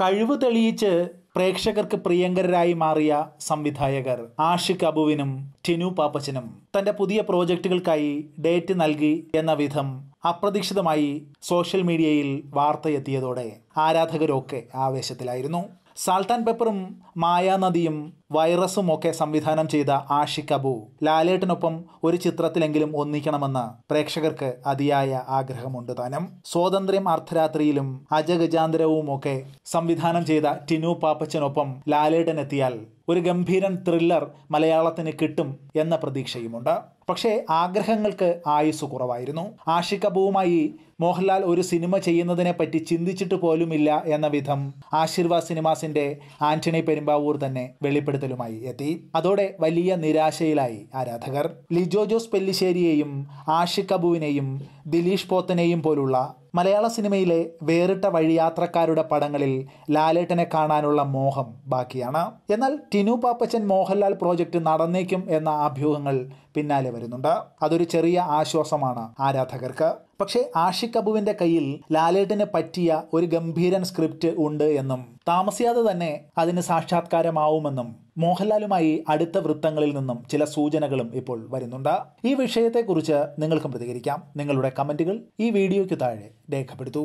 കഴിവ് തെളിയിച്ച് പ്രേക്ഷകർക്ക് പ്രിയങ്കരായി മാറിയ സംവിധായകർ ആഷിഖ് അബുവിനും ടിനു പാപ്പച്ചനും തന്റെ പുതിയ പ്രോജക്റ്റുകൾക്കായി ഡേറ്റ് നൽകി എന്ന വിധം അപ്രതീക്ഷിതമായി സോഷ്യൽ മീഡിയയിൽ വാർത്തയെത്തിയതോടെ ആരാധകരൊക്കെ ആവേശത്തിലായിരുന്നു ആൻഡ് പെപ്പറും മായാനദിയും വൈറസും ഒക്കെ സംവിധാനം ചെയ്ത ആഷിക് അബു ലാലേട്ടിനൊപ്പം ഒരു ചിത്രത്തിലെങ്കിലും ഒന്നിക്കണമെന്ന് പ്രേക്ഷകർക്ക് അതിയായ ആഗ്രഹമുണ്ട് താനും സ്വാതന്ത്ര്യം അർദ്ധരാത്രിയിലും ഒക്കെ സംവിധാനം ചെയ്ത ടിനു പാപ്പച്ചനൊപ്പം ലാലേട്ടൻ എത്തിയാൽ ഒരു ഗംഭീരൻ ത്രില്ലർ മലയാളത്തിന് കിട്ടും എന്ന പ്രതീക്ഷയുമുണ്ട് പക്ഷേ ആഗ്രഹങ്ങൾക്ക് ആയുസ് കുറവായിരുന്നു ആഷിക് മോഹൻലാൽ ഒരു സിനിമ ചെയ്യുന്നതിനെ പറ്റി ചിന്തിച്ചിട്ട് പോലുമില്ല എന്ന വിധം ആശീർവാദ് സിനിമാസിന്റെ ആന്റണി പെരുമ്പാവൂർ തന്നെ വെളിപ്പെടുത്തലുമായി എത്തി അതോടെ വലിയ നിരാശയിലായി ആരാധകർ ലിജോ ജോസ് പെല്ലിശ്ശേരിയെയും ആഷിക് ദിലീഷ് പോത്തനെയും പോലുള്ള മലയാള സിനിമയിലെ വേറിട്ട വഴിയാത്രക്കാരുടെ പടങ്ങളിൽ ലാലേട്ടനെ കാണാനുള്ള മോഹം ബാക്കിയാണ് എന്നാൽ ടിനു പാപ്പച്ചൻ മോഹൻലാൽ പ്രോജക്റ്റ് നടന്നേക്കും എന്ന അഭ്യൂഹങ്ങൾ പിന്നാലെ വരുന്നുണ്ട് അതൊരു ചെറിയ ആശ്വാസമാണ് ആരാധകർക്ക് പക്ഷേ ആഷിഖ് അബുവിന്റെ കയ്യിൽ ലാലേട്ടിന് പറ്റിയ ഒരു ഗംഭീരൻ സ്ക്രിപ്റ്റ് ഉണ്ട് എന്നും താമസിയാതെ തന്നെ അതിന് സാക്ഷാത്കാരമാവുമെന്നും മോഹൻലാലുമായി അടുത്ത വൃത്തങ്ങളിൽ നിന്നും ചില സൂചനകളും ഇപ്പോൾ വരുന്നുണ്ട് ഈ വിഷയത്തെക്കുറിച്ച് നിങ്ങൾക്കും പ്രതികരിക്കാം നിങ്ങളുടെ കമൻറ്റുകൾ ഈ വീഡിയോയ്ക്ക് താഴെ രേഖപ്പെടുത്തൂ